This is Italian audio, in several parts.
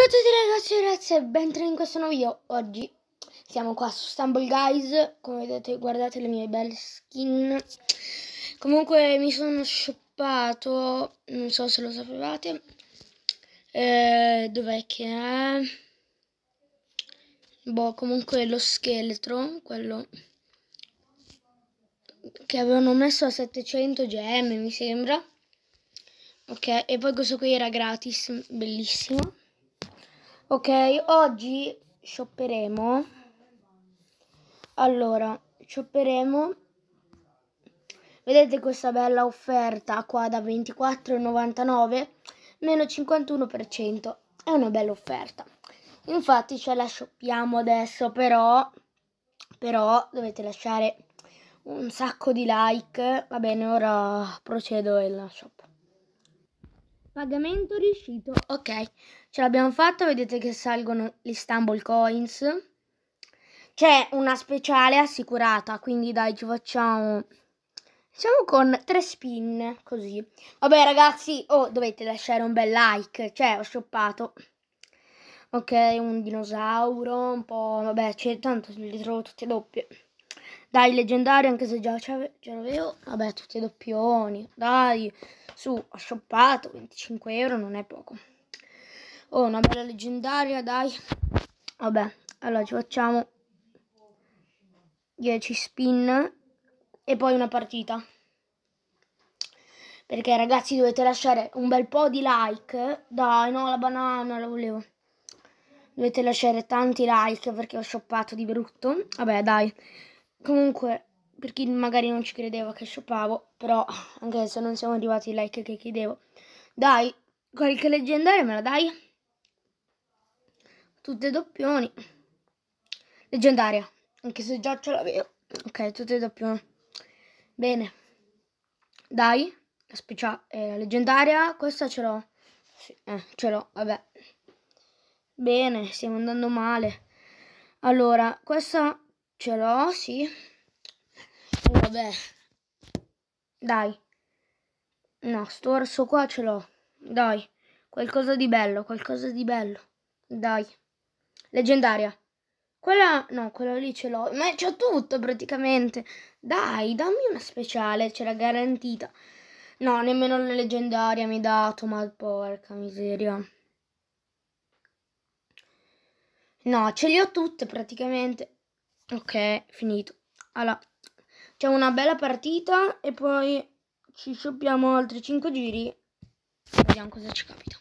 Ciao a tutti ragazzi e ragazze e benvenuti in questo nuovo video Oggi siamo qua su Stumble Guys Come vedete guardate le mie belle skin Comunque mi sono shoppato Non so se lo sapevate eh, Dov'è che è? Boh comunque lo scheletro Quello Che avevano messo a 700 gemme mi sembra Ok e poi questo qui era gratis Bellissimo Ok, oggi shopperemo. Allora, shopperemo. Vedete questa bella offerta qua da 24,99 meno 51%. È una bella offerta. Infatti ce la shoppiamo adesso, però però dovete lasciare un sacco di like. Va bene, ora procedo e la shoppiamo. Pagamento riuscito. Ok, ce l'abbiamo fatto. Vedete che salgono gli Stumble Coins. C'è una speciale assicurata, quindi dai, ci facciamo... Siamo con tre spin, così. Vabbè ragazzi, oh, dovete lasciare un bel like, cioè ho shoppato. Ok, un dinosauro, un po'... Vabbè, c'è tanto, li trovo tutte doppie. Dai, leggendario, anche se già ce l'avevo. Vabbè, tutti i doppioni. Dai, su, ho shoppato. 25 euro non è poco. Oh, una bella leggendaria, dai. Vabbè, allora ci facciamo 10 spin e poi una partita. Perché ragazzi dovete lasciare un bel po' di like. Dai, no, la banana la volevo. Dovete lasciare tanti like perché ho shoppato di brutto. Vabbè, dai. Comunque, per chi magari non ci credeva che sciopavo però anche se non siamo arrivati ai like che chiedevo, dai, qualche leggendaria me la dai? Tutte doppioni. Leggendaria, anche se già ce l'avevo. Ok, tutte doppioni. Bene. Dai, la speciale, eh, la leggendaria, questa ce l'ho. Sì, eh, ce l'ho, vabbè. Bene, stiamo andando male. Allora, questa Ce l'ho, sì. Oh, vabbè. Dai. No, sto orso qua ce l'ho. Dai. Qualcosa di bello, qualcosa di bello. Dai. Leggendaria. Quella, no, quella lì ce l'ho. Ma c'ho tutto praticamente. Dai, dammi una speciale, ce l'ha garantita. No, nemmeno la leggendaria mi ha dato, ma porca miseria. No, ce li ho tutte praticamente. Ok, finito. Allora, c'è una bella partita e poi ci scioppiamo altri 5 giri. Vediamo cosa ci capita.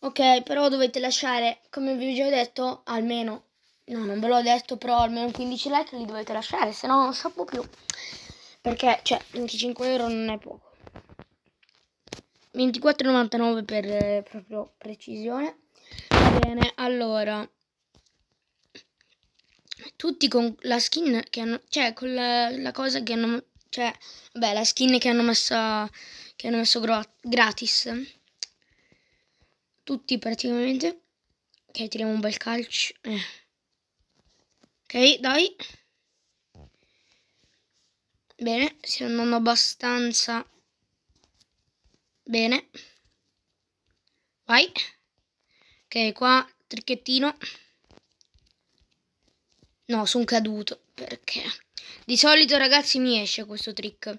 Ok, però dovete lasciare, come vi ho già detto, almeno... No, non ve l'ho detto, però almeno 15 like li dovete lasciare, se no non scappo più. Perché, cioè, 25 euro non è poco. 24,99 per eh, proprio precisione. Bene, allora tutti con la skin che hanno, cioè con la, la cosa che hanno, cioè, beh, la skin che hanno messo, che hanno messo gratis. Tutti praticamente. Ok, tiriamo un bel calcio. Eh. Ok, dai. Bene, stiamo andando abbastanza bene. Vai. Ok, qua trichettino No, sono caduto. Perché? Di solito, ragazzi, mi esce questo trick.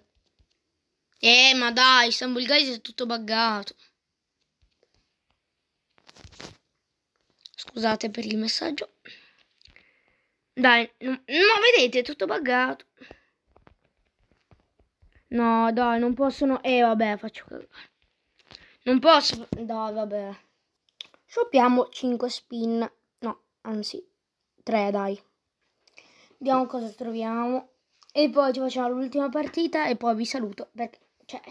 Eh, ma dai, Stumble Guys è tutto buggato. Scusate per il messaggio. Dai, no, no vedete, è tutto buggato. No, dai, non possono... Eh, vabbè, faccio cagare. Non posso... Dai, vabbè. Shoppiamo 5 spin. No, anzi, 3, dai. Vediamo cosa troviamo. E poi ci facciamo l'ultima partita e poi vi saluto perché, cioè,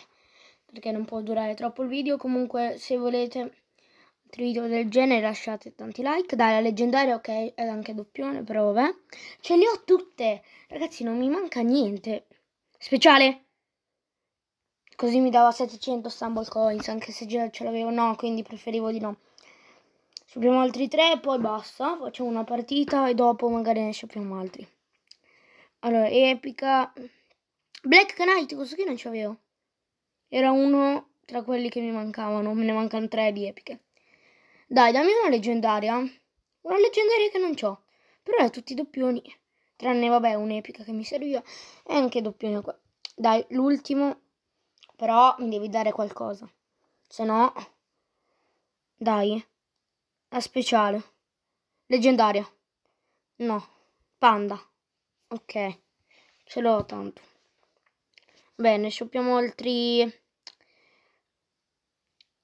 perché non può durare troppo il video. Comunque se volete altri video del genere lasciate tanti like. Dai, la leggendaria ok, è anche doppione, però vabbè. Ce le ho tutte. Ragazzi, non mi manca niente. Speciale. Così mi dava 700 Stumble Coins, anche se già ce l'avevo no, quindi preferivo di no. Sciupiamo altri tre, e poi basta. Facciamo una partita e dopo magari ne sciupiamo altri. Allora, epica. Black Knight, questo qui non ce l'avevo. Era uno tra quelli che mi mancavano. Me ne mancano tre di epiche. Dai, dammi una leggendaria. Una leggendaria che non ho. Però è tutti doppioni. Tranne, vabbè, un'epica che mi serviva. E anche doppioni qua. Dai, l'ultimo. Però mi devi dare qualcosa. Se no... Dai. La speciale. Leggendaria. No. Panda. Ok, ce l'ho tanto. Bene, scioppiamo altri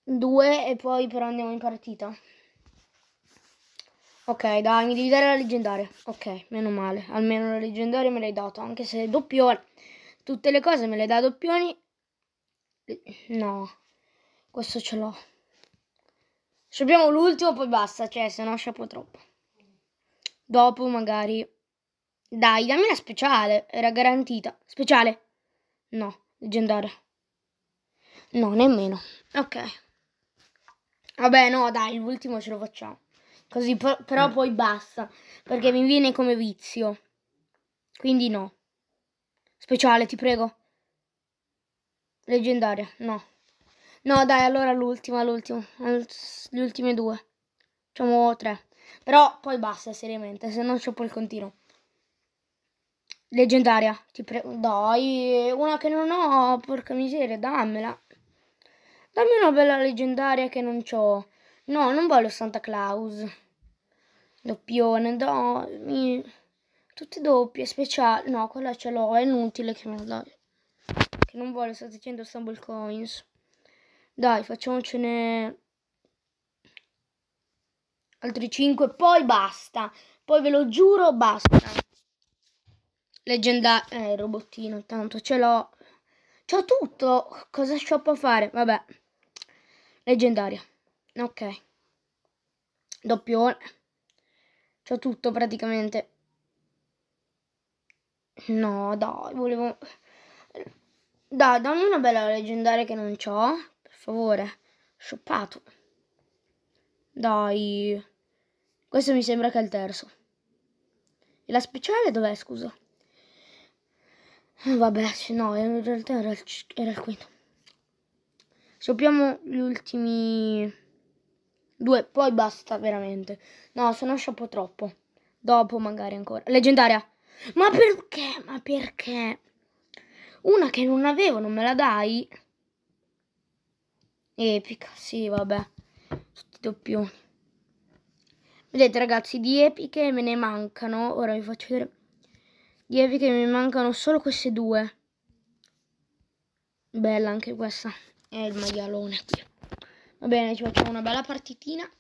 due e poi però andiamo in partita. Ok, dai, mi devi dare la leggendaria. Ok, meno male. Almeno la leggendaria me l'hai data, anche se doppione. Tutte le cose me le dà doppioni. No, questo ce l'ho. Scioppiamo l'ultimo, poi basta, cioè, se no sciapo troppo. Dopo magari dai, dammi la speciale. Era garantita. Speciale? No, leggendaria. No, nemmeno. Ok. Vabbè, no, dai, l'ultimo ce lo facciamo. Così, però mm. poi basta. Perché mi viene come vizio. Quindi no. Speciale, ti prego. Leggendaria, no. No, dai, allora l'ultima, l'ultima. Gli ultimi due. Facciamo tre. Però poi basta, seriamente, se no c'è poi il continuo. Leggendaria, ti prego. Dai, una che non ho, porca miseria, dammela. Dammi una bella leggendaria che non ho. No, non voglio Santa Claus. Doppione, dai. Tutte doppie, speciali. No, quella ce l'ho, è inutile che me la dai. Che non voglio 700 Stumble Coins. Dai, facciamocene altri 5, poi basta. Poi ve lo giuro, basta leggendario, eh, il robottino tanto ce l'ho, c'ho tutto, cosa shop fare? Vabbè, leggendaria, ok, doppione, c'ho tutto praticamente, no dai, volevo, dai dammi una bella leggendaria che non c'ho, per favore, shoppato, dai, questo mi sembra che è il terzo, e la speciale dov'è scusa? Eh, vabbè, se no, in realtà era il, era il quinto. Scopriamo gli ultimi due, poi basta veramente. No, se no scioppo troppo. Dopo magari ancora. Leggendaria! Ma perché? Ma perché? Una che non avevo, non me la dai? Epica, sì, vabbè. Tutti doppioni. Vedete ragazzi, di epiche me ne mancano. Ora vi faccio vedere dirvi che mi mancano solo queste due. Bella anche questa. È il maialone qui. Va bene, ci facciamo una bella partitina.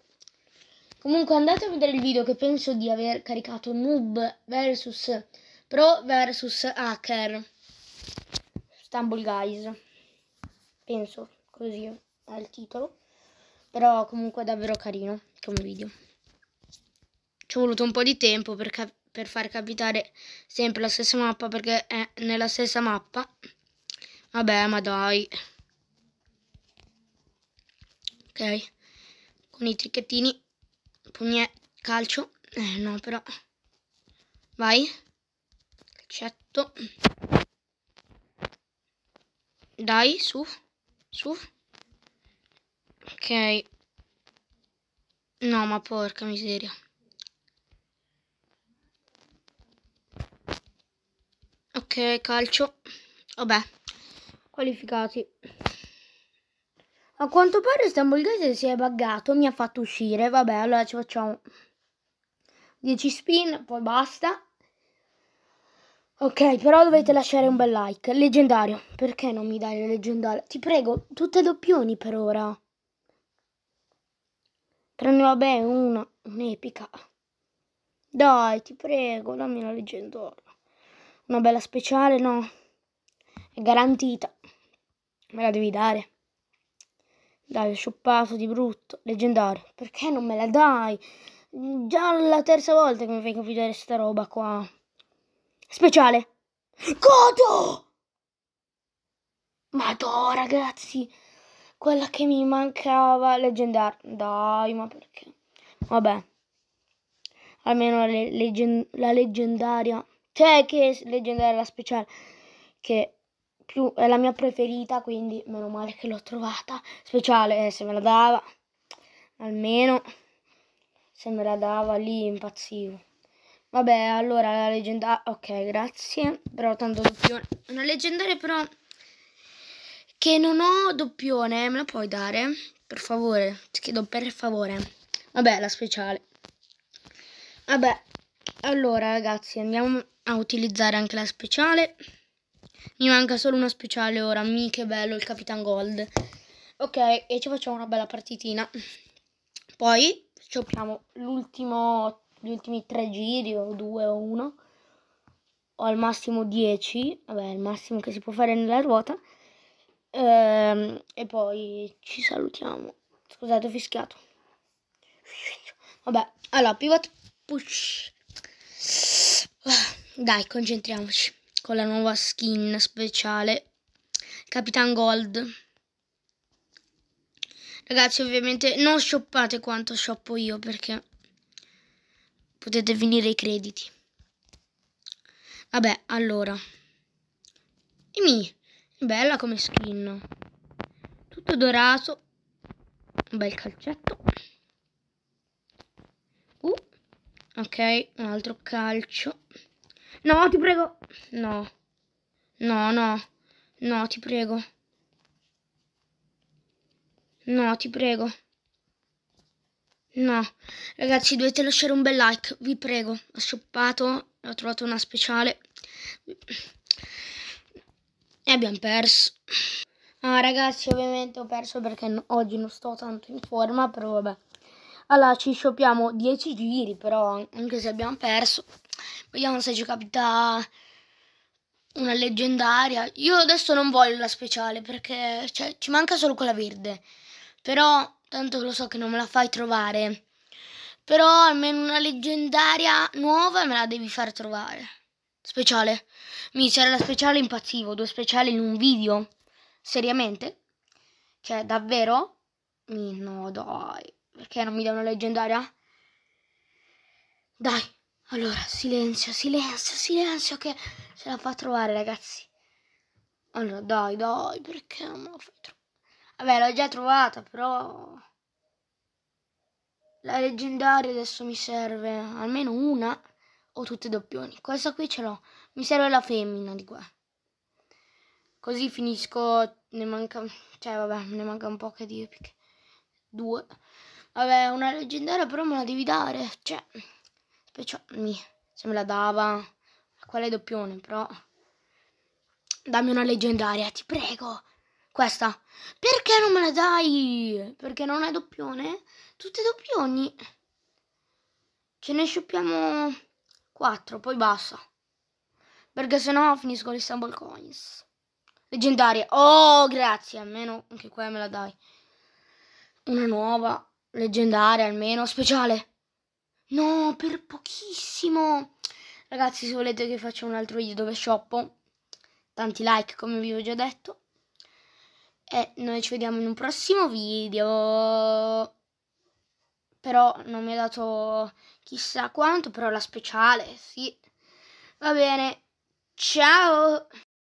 Comunque andate a vedere il video che penso di aver caricato noob versus pro versus hacker. Stumble Guys. Penso così al titolo. Però comunque è davvero carino come video. Ci ho voluto un po' di tempo per capire per far capitare sempre la stessa mappa perché è nella stessa mappa. Vabbè, ma dai. Ok. Con i tricchettini. Pugne, calcio. Eh, no, però. Vai. Calcetto. Dai, su. Su. Ok. No, ma porca miseria. Ok, calcio. Vabbè, qualificati. A quanto pare Stambolgate si è buggato, mi ha fatto uscire. Vabbè, allora ci facciamo 10 spin, poi basta. Ok, però dovete lasciare un bel like. Leggendario. Perché non mi dai il leggendario? Ti prego, tutte doppioni per ora. Prendo, vabbè, una, un'epica. Dai, ti prego, dammi la leggendaria. Una bella speciale, no. È garantita. Me la devi dare. Dai, scioppato di brutto. Leggendario. Perché non me la dai? Già la terza volta che mi fai confidare sta roba qua. Speciale. Coto! Madò, ragazzi. Quella che mi mancava. Leggendario. Dai, ma perché? Vabbè. Almeno la, leggen la leggendaria cioè che è leggendaria la speciale, che più, è la mia preferita, quindi meno male che l'ho trovata. Speciale, eh, se me la dava, almeno se me la dava lì impazzivo. Vabbè, allora la leggendaria, ok, grazie, però tanto doppione. Una leggendaria però che non ho doppione, me la puoi dare? Per favore, ti chiedo per favore. Vabbè, la speciale. Vabbè, allora ragazzi andiamo a utilizzare anche la speciale. Mi manca solo una speciale ora, mica bello il Capitan Gold. Ok, e ci facciamo una bella partitina. Poi giochiamo l'ultimo, gli ultimi tre giri o due o uno. O al massimo 10, vabbè il massimo che si può fare nella ruota. Ehm, e poi ci salutiamo. Scusate ho fischiato. Vabbè, allora pivot push. Ah, dai, concentriamoci con la nuova skin speciale Capitan Gold. Ragazzi, ovviamente non shoppate quanto shoppo io perché potete finire i crediti. Vabbè, allora. E bella come skin. Tutto dorato. Un bel calcetto. Ok, un altro calcio. No, ti prego. No. No, no. No, ti prego. No, ti prego. No. Ragazzi, dovete lasciare un bel like, vi prego. Ho shoppato, ho trovato una speciale. E abbiamo perso. Ah, ragazzi, ovviamente ho perso perché oggi non sto tanto in forma, però vabbè. Allora ci sciopiamo 10 giri però anche se abbiamo perso. Vediamo se ci capita una leggendaria. Io adesso non voglio la speciale perché cioè, ci manca solo quella verde. Però tanto lo so che non me la fai trovare. Però almeno una leggendaria nuova me la devi far trovare. Speciale. Mi c'era la speciale impazzivo, due speciali in un video. Seriamente? Cioè, davvero? No, dai. Perché non mi dà una leggendaria? Dai, allora, silenzio, silenzio, silenzio che se la fa trovare, ragazzi. Allora, dai, dai, perché non me la fai trovare? Vabbè, l'ho già trovata, però... La leggendaria adesso mi serve almeno una o tutte doppioni. Questa qui ce l'ho. Mi serve la femmina di qua. Così finisco... Ne manca... Cioè, vabbè, ne manca un po' che di epiche. Due. Vabbè, una leggendaria però me la devi dare. Cioè, special... se me la dava. Quale doppione, però. Dammi una leggendaria, ti prego. Questa. Perché non me la dai? Perché non è doppione? Tutte doppioni. Ce ne scioppiamo quattro, poi basta. Perché sennò finisco le Stumble Coins. Leggendaria. Oh, grazie. Almeno anche qua me la dai. Una nuova leggendaria almeno, speciale. No, per pochissimo. Ragazzi, se volete che faccia un altro video dove shoppo, tanti like come vi ho già detto. E noi ci vediamo in un prossimo video. Però non mi ha dato chissà quanto, però la speciale, sì. Va bene, ciao!